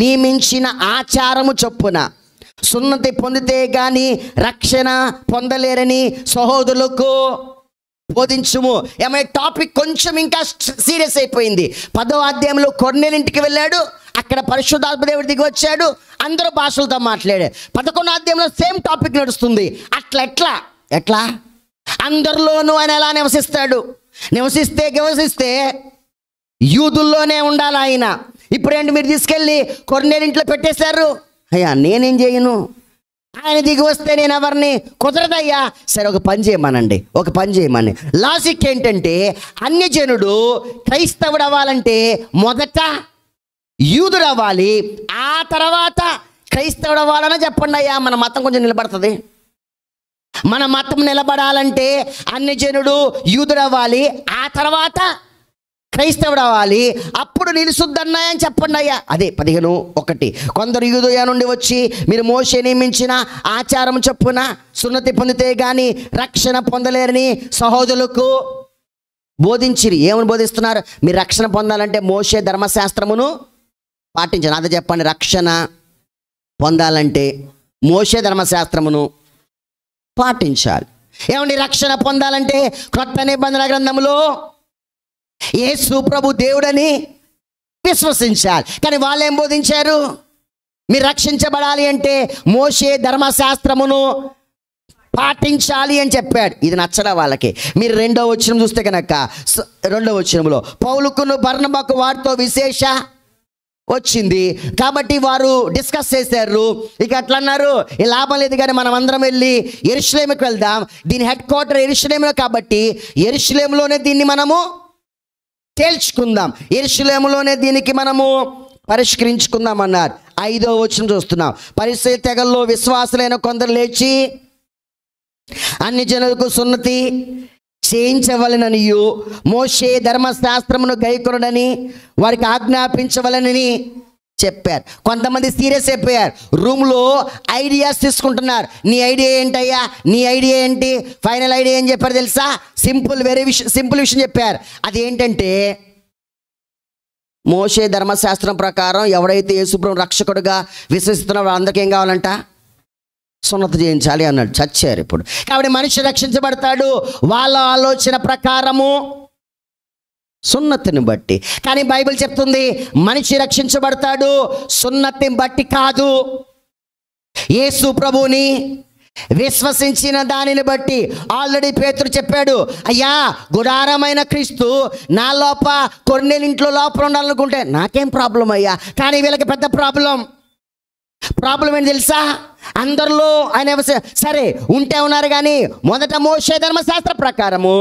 నియమించిన ఆచారము చొప్పున సున్నతి పొందితే గాని రక్షణ పొందలేరని సహోదరులకు బోధించుము ఏమై టాపిక్ కొంచెం ఇంకా సీరియస్ అయిపోయింది పదో అధ్యాయంలో ఇంటికి వెళ్ళాడు అక్కడ దేవుడి దిగి వచ్చాడు అందరూ భాషలతో మాట్లాడాడు పదకొండో అధ్యాయంలో సేమ్ టాపిక్ నడుస్తుంది అట్లా ఎట్లా ఎట్లా అందరిలోనూ ఆయన ఎలా నివసిస్తాడు నివసిస్తే నివసిస్తే యూదుల్లోనే ఉండాలి ఆయన ఇప్పుడేంటి మీరు తీసుకెళ్ళి కొరనేరు ఇంట్లో పెట్టేశారు అయ్యా నేనేం చేయను ఆయన దిగి వస్తే నేను ఎవరిని కుదరదయ్యా సరే ఒక పని చేయమనండి ఒక పని చేయమని లాజిక్ ఏంటంటే అన్యజనుడు క్రైస్తవుడు అవ్వాలంటే మొదట యూదుడు అవ్వాలి ఆ తర్వాత క్రైస్తవుడు అవ్వాలని చెప్పండి అయ్యా మన మతం కొంచెం నిలబడుతుంది మన మతం నిలబడాలంటే అన్యజనుడు యూదుడు అవ్వాలి ఆ తర్వాత క్రైస్తవుడు అవ్వాలి అప్పుడు నేను శుద్ధన్నాయని చెప్పండి అయ్యా అదే పదిహేను ఒకటి కొందరు యూదయ నుండి వచ్చి మీరు మోసే నియమించిన ఆచారం చొప్పున సున్నతి పొందితే కానీ రక్షణ పొందలేరని సహోదరులకు బోధించిరి ఏమని బోధిస్తున్నారు మీరు రక్షణ పొందాలంటే మోసే ధర్మశాస్త్రమును పాటించను అదే చెప్పండి రక్షణ పొందాలంటే మోసే ధర్మశాస్త్రమును పాటించాలి ఏమండి రక్షణ పొందాలంటే క్రొత్త నిబంధన గ్రంథంలో యేసు ప్రభు దేవుడని విశ్వసించాలి కానీ వాళ్ళు ఏం బోధించారు మీరు రక్షించబడాలి అంటే మోసే ధర్మశాస్త్రమును పాటించాలి అని చెప్పాడు ఇది నచ్చల వాళ్ళకి మీరు రెండో వచ్చినం చూస్తే కనుక రెండో వచ్చినంలో పౌలుకును బర్ణబాకు వారితో విశేష వచ్చింది కాబట్టి వారు డిస్కస్ చేశారు ఇక అట్లా అన్నారు ఈ లాభం లేదు కానీ మనం అందరం వెళ్ళి ఎరుశ్లేమికి వెళ్దాం దీని హెడ్ క్వార్టర్ ఎరుశ్లేమే కాబట్టి ఎరుశ్లేంలోనే దీన్ని మనము తేల్చుకుందాం ఇరుషులేములోనే దీనికి మనము పరిష్కరించుకుందాం అన్నారు ఐదో వచ్చిన చూస్తున్నాం పరిస్థితి తెగల్లో విశ్వాసులైన కొందరు లేచి అన్ని జనులకు సున్నతి చేయించవలనని మోషే ధర్మశాస్త్రమును గైకొనడని వారికి ఆజ్ఞాపించవలనని చెప్పారు కొంతమంది సీరియస్ అయిపోయారు రూమ్లో ఐడియాస్ తీసుకుంటున్నారు నీ ఐడియా ఏంటయ్యా నీ ఐడియా ఏంటి ఫైనల్ ఐడియా ఏం చెప్పారు తెలుసా సింపుల్ వెరీ విషయం సింపుల్ విషయం చెప్పారు అది ఏంటంటే మోషే ధర్మశాస్త్రం ప్రకారం ఎవడైతే యేసుప్రం రక్షకుడుగా విశ్వసిస్తున్నారో వాళ్ళందరికీ ఏం కావాలంట సున్నత చేయించాలి అన్నాడు చచ్చారు ఇప్పుడు కాబట్టి మనిషి రక్షించబడతాడు వాళ్ళ ఆలోచన ప్రకారము సున్నతిని బట్టి కానీ బైబిల్ చెప్తుంది మనిషి రక్షించబడతాడు సున్నతిని బట్టి కాదు యేసు ప్రభుని విశ్వసించిన దానిని బట్టి ఆల్రెడీ పేతుడు చెప్పాడు అయ్యా గుడారమైన క్రీస్తు నా లోప కొన్ని ఇంట్లో లోపల ఉండాలనుకుంటే నాకేం ప్రాబ్లం అయ్యా కానీ వీళ్ళకి పెద్ద ప్రాబ్లం ప్రాబ్లం ఏంటి తెలుసా అందరిలో ఆయన సరే ఉంటే ఉన్నారు కానీ మొదట మోసే ధర్మశాస్త్ర ప్రకారము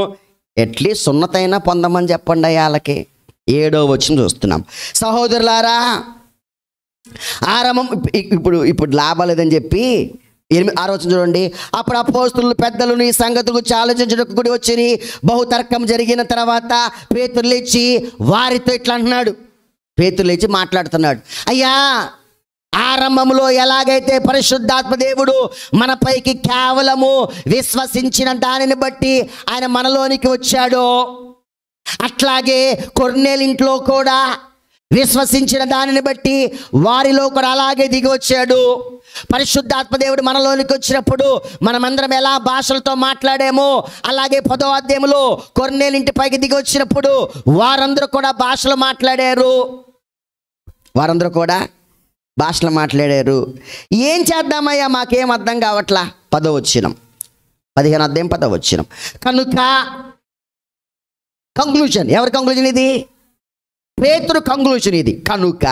ఎట్లీస్ట్ సున్నతైనా పొందమని చెప్పండి వాళ్ళకి ఏడో వచ్చిన చూస్తున్నాం సహోదరులారా ఆరంభం ఇప్పుడు ఇప్పుడు లాభాలేదని చెప్పి ఎనిమిది ఆరో చూడండి అప్పుడు అపోస్తులు పెద్దలను ఈ సంగతులు ఆలోచించడానికి కూడి బహు బహుతర్కం జరిగిన తర్వాత పేతులు లేచి వారితో ఇట్లా అంటున్నాడు పేతులు లేచి మాట్లాడుతున్నాడు అయ్యా ఆరంభంలో ఎలాగైతే పరిశుద్ధాత్మ దేవుడు మనపైకి కేవలము విశ్వసించిన దానిని బట్టి ఆయన మనలోనికి వచ్చాడో అట్లాగే కొర్నేలింట్లో కూడా విశ్వసించిన దానిని బట్టి వారిలో కూడా అలాగే దిగి వచ్చాడు పరిశుద్ధాత్మ దేవుడు మనలోనికి వచ్చినప్పుడు మనమందరం ఎలా భాషలతో మాట్లాడేమో అలాగే పదో అధ్యాయంలో కొర్నేలింటి పైకి దిగి వచ్చినప్పుడు వారందరూ కూడా భాషలు మాట్లాడారు వారందరూ కూడా భాషలు మాట్లాడారు ఏం చేద్దామయ్యా మాకేం అర్థం కావట్లా పదవచ్చినం పదిహేను అర్థం పదవచ్చినం కనుక కంక్లూషన్ ఎవరి కంక్లూజన్ ఇది పేతురు కంక్లూషన్ ఇది కనుక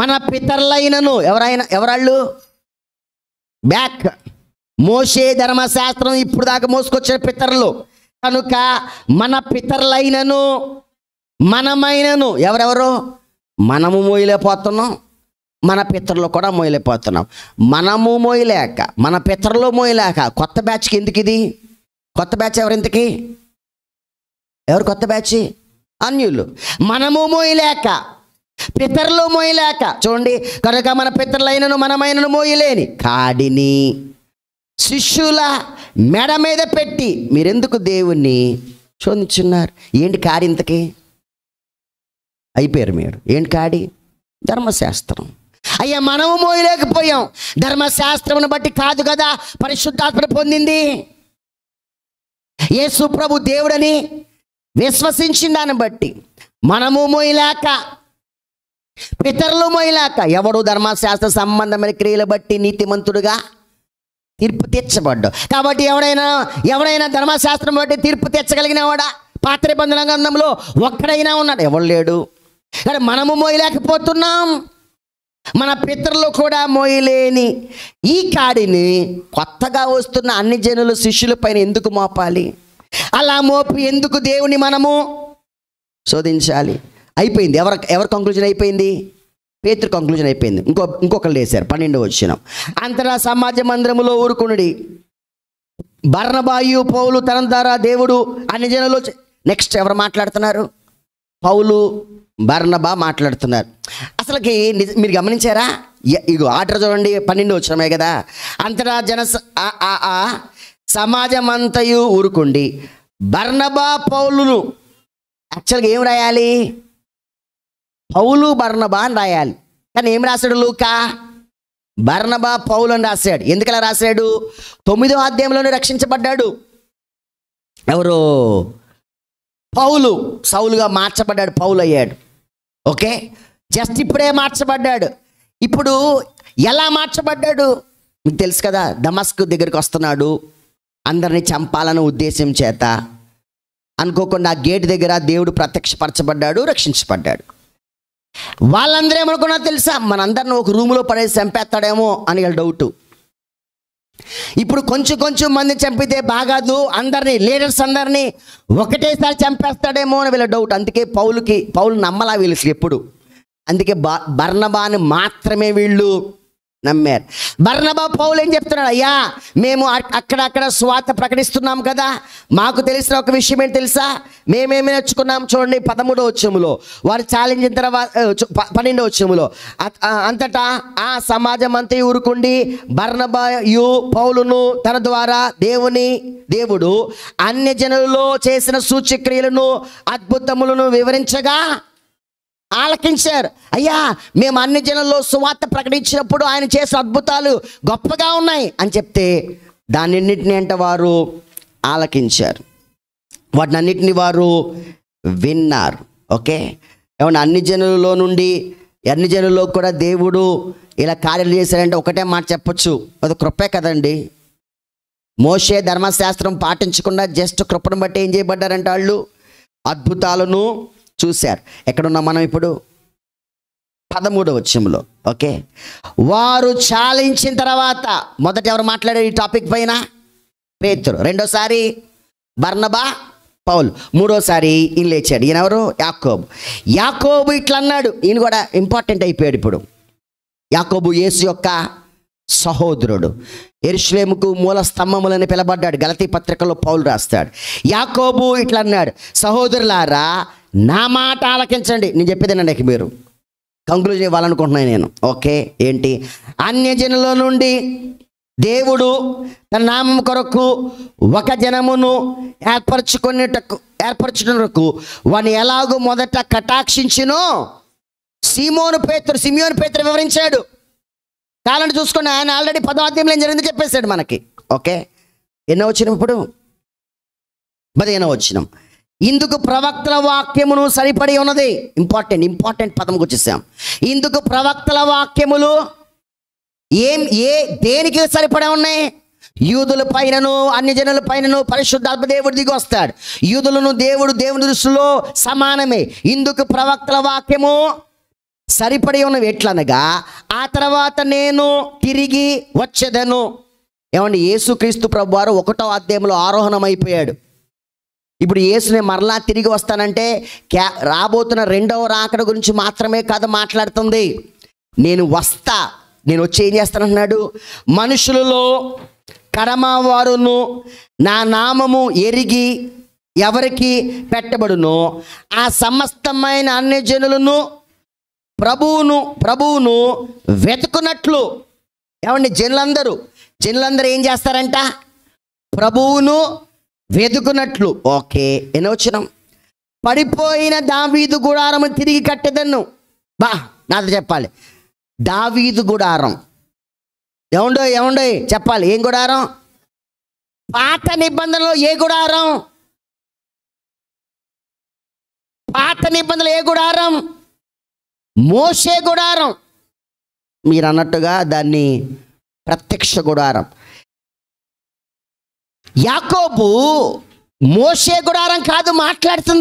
మన పితరులైనను ఎవరైనా ఎవరాళ్ళు బ్యాక్ మోసే ధర్మశాస్త్రం ఇప్పుడు దాకా మోసుకొచ్చిన పితరులు కనుక మన పితరులైనను మనమైనను ఎవరెవరు మనము మోయలేకపోతున్నాం మన పిత్రలు కూడా మోయలేకపోతున్నాం మనము మోయలేక మన పిత్రలు మోయలేక కొత్త బ్యాచ్కి ఎందుకు ఇది కొత్త బ్యాచ్ ఎవరింతకి ఎవరు కొత్త బ్యాచ్ అన్యులు మనము మోయలేక పితరులు మోయలేక చూడండి కనుక మన పితరులైనను మనమైనను మోయలేని కాడిని శిష్యుల మెడ మీద పెట్టి మీరెందుకు దేవుణ్ణి చొంచున్నారు ఏంటి కాడి ఇంతకి అయిపోయారు మీరు ఏంటి కాడి ధర్మశాస్త్రం అయ్యా మనము మోయలేకపోయాం ధర్మశాస్త్రమును బట్టి కాదు కదా పరిశుద్ధాత్మను పొందింది యేసు ప్రభు దేవుడని విశ్వసించిన దాన్ని బట్టి మనము మోయలేక పితరులు మోయలేక ఎవడు ధర్మశాస్త్ర సంబంధమైన క్రియలు బట్టి నీతిమంతుడుగా తీర్పు తీర్చబడ్డు కాబట్టి ఎవడైనా ఎవడైనా ధర్మశాస్త్రం బట్టి తీర్పు తీర్చగలిగినవాడా పాత్ర బంధన గంధంలో ఒక్కడైనా ఉన్నాడు ఎవడు లేడు కానీ మనము మోయలేకపోతున్నాం మన పితరులు కూడా మోయలేని ఈ కాడిని కొత్తగా వస్తున్న అన్ని జనులు శిష్యులపైన ఎందుకు మోపాలి అలా మోపి ఎందుకు దేవుని మనము శోధించాలి అయిపోయింది ఎవరి ఎవరి కంక్లూజన్ అయిపోయింది పేతృ కంక్లూజన్ అయిపోయింది ఇంకో ఇంకొకళ్ళు వేశారు పన్నెండు వచ్చినాం అంతటా సమాజ మందిరములో ఊరుకునుడి భరణబాయు పౌలు తన ద్వారా దేవుడు అన్ని జనులు నెక్స్ట్ ఎవరు మాట్లాడుతున్నారు పౌలు భరణబా మాట్లాడుతున్నారు అసలుకి మీరు గమనించారా ఇగో ఆటర్ చూడండి పన్నెండు వచ్చినమే కదా అంతటా జన సమాజం అంతయు ఊరుకుండి బర్ణబా పౌలును యాక్చువల్గా ఏం రాయాలి పౌలు బర్ణబా అని రాయాలి కానీ ఏం రాశాడు లూకా బర్ణబా పౌలు అని రాశాడు ఎందుకలా రాశాడు తొమ్మిదో అధ్యాయంలోనే రక్షించబడ్డాడు ఎవరు పౌలు సౌలుగా మార్చబడ్డాడు పౌలు అయ్యాడు ఓకే జస్ట్ ఇప్పుడే మార్చబడ్డాడు ఇప్పుడు ఎలా మార్చబడ్డాడు మీకు తెలుసు కదా దమస్క్ దగ్గరికి వస్తున్నాడు అందరిని చంపాలని ఉద్దేశం చేత అనుకోకుండా ఆ గేట్ దగ్గర దేవుడు ప్రత్యక్షపరచబడ్డాడు రక్షించబడ్డాడు వాళ్ళందరూ ఏమనుకున్నా తెలుసా మనందరిని ఒక రూమ్లో పడేసి చంపేస్తాడేమో అని డౌట్ ఇప్పుడు కొంచెం కొంచెం మంది చంపితే బాగాదు అందరినీ లీడర్స్ అందరినీ ఒకటేసారి చంపేస్తాడేమో అని వీళ్ళ డౌట్ అందుకే పౌలుకి పౌలు నమ్మలా వీళ్ళు ఎప్పుడు అందుకే బ బర్ణబాను మాత్రమే వీళ్ళు నమ్మారు బర్ణబా పౌలు ఏం చెప్తున్నాడు అయ్యా మేము అక్కడక్కడ స్వార్థ ప్రకటిస్తున్నాం కదా మాకు తెలిసిన ఒక విషయం ఏంటి తెలుసా మేమేమి నేర్చుకున్నాం చూడండి పదమూడో వచ్చములో వారు ఛాలెంజ్ తర్వాత పన్నెండో వచ్చములో అంతటా ఆ సమాజం అంతా ఊరుకుండి బర్ణబాయు పౌలును తన ద్వారా దేవుని దేవుడు అన్ని జనులలో చేసిన సూచ్యక్రియలను అద్భుతములను వివరించగా ఆలకించారు అయ్యా మేము అన్ని జనంలో సువార్త ప్రకటించినప్పుడు ఆయన చేసిన అద్భుతాలు గొప్పగా ఉన్నాయి అని చెప్తే దాన్నింటినీ అంటే వారు ఆలకించారు అన్నింటినీ వారు విన్నారు ఓకే ఏమన్నా అన్ని జనులలో నుండి అన్ని జనుల్లో కూడా దేవుడు ఇలా కార్యాలు చేశారంటే ఒకటే మాట చెప్పచ్చు అది కృపే కదండి మోసే ధర్మశాస్త్రం పాటించకుండా జస్ట్ కృపను బట్టి ఏం చేయబడ్డారంటే వాళ్ళు అద్భుతాలను చూశారు ఎక్కడున్నాం మనం ఇప్పుడు పదమూడవ వచ్చంలో ఓకే వారు చాలించిన తర్వాత మొదట ఎవరు మాట్లాడారు ఈ టాపిక్ పైన పేతురు రెండోసారి బర్ణబా పౌల్ మూడోసారి ఈయన లేచాడు ఈయన ఎవరు యాకోబు యాకోబు ఇట్లా అన్నాడు ఈయన కూడా ఇంపార్టెంట్ అయిపోయాడు ఇప్పుడు యాకోబు యేసు యొక్క సహోదరుడు ఎరుశ్లేముకు మూల స్తంభములని పిలబడ్డాడు గలతీ పత్రికలో పౌలు రాస్తాడు యాకోబు ఇట్లా అన్నాడు సహోదరులారా నా మాట ఆలకించండి నేను చెప్పేది ఇక మీరు కంక్లూజన్ ఇవ్వాలనుకుంటున్నాను నేను ఓకే ఏంటి అన్యజనుల నుండి దేవుడు తన నామం కొరకు ఒక జనమును ఏర్పరచుకునేటకు ఏర్పరచుకున్నకు వాని ఎలాగో మొదట కటాక్షించినో సీమోను పేత్ర సిమియోను పేత్ర వివరించాడు కాలండి చూసుకుని ఆయన ఆల్రెడీ పదవాద్యంలో ఏం జరిగింది చెప్పేశాడు మనకి ఓకే ఎన్నో వచ్చినప్పుడు పదిహేనో వచ్చినాం ఇందుకు ప్రవక్తల వాక్యమును సరిపడి ఉన్నది ఇంపార్టెంట్ ఇంపార్టెంట్ పదంకి వచ్చేసాం ఇందుకు ప్రవక్తల వాక్యములు ఏం ఏ దేనికి సరిపడే ఉన్నాయి యూదుల పైనను జనుల పైనను పరిశుద్ధాత్మ దేవుడి దిగి వస్తాడు యూదులను దేవుడు దేవుని దృష్టిలో సమానమే ఇందుకు ప్రవక్తల వాక్యము సరిపడి ఉన్నవి ఎట్లనగా ఆ తర్వాత నేను తిరిగి వచ్చేదను ఏమంటే యేసుక్రీస్తు ప్రభు వారు ఒకటో అధ్యాయంలో ఆరోహణం అయిపోయాడు ఇప్పుడు యేసుని మరలా తిరిగి వస్తానంటే క్యా రాబోతున్న రెండవ రాకడ గురించి మాత్రమే కథ మాట్లాడుతుంది నేను వస్తా నేను వచ్చి ఏం చేస్తానంటున్నాడు మనుషులలో కడమవారును నా నామము ఎరిగి ఎవరికి పెట్టబడును ఆ సమస్తమైన అన్ని జనులను ప్రభువును ప్రభువును వెతుకున్నట్లు ఏమండి జనులందరూ జనులందరూ ఏం చేస్తారంట ప్రభువును వెతుకున్నట్లు ఓకే ఎనవచనం పడిపోయిన దావీదు గుడారం తిరిగి కట్టేదన్ను బా నాతో చెప్పాలి దావీదు గుడారం ఏముండో ఏముండో చెప్పాలి ఏం గుడారం పాత నిబంధనలో ఏ గుడారం పాత నిబంధనలు ఏ గుడారం మోసే గుడారం మీరు అన్నట్టుగా దాన్ని ప్రత్యక్ష గుడారం యాకోబు మోసే గుడారం కాదు మాట్లాడుతుంది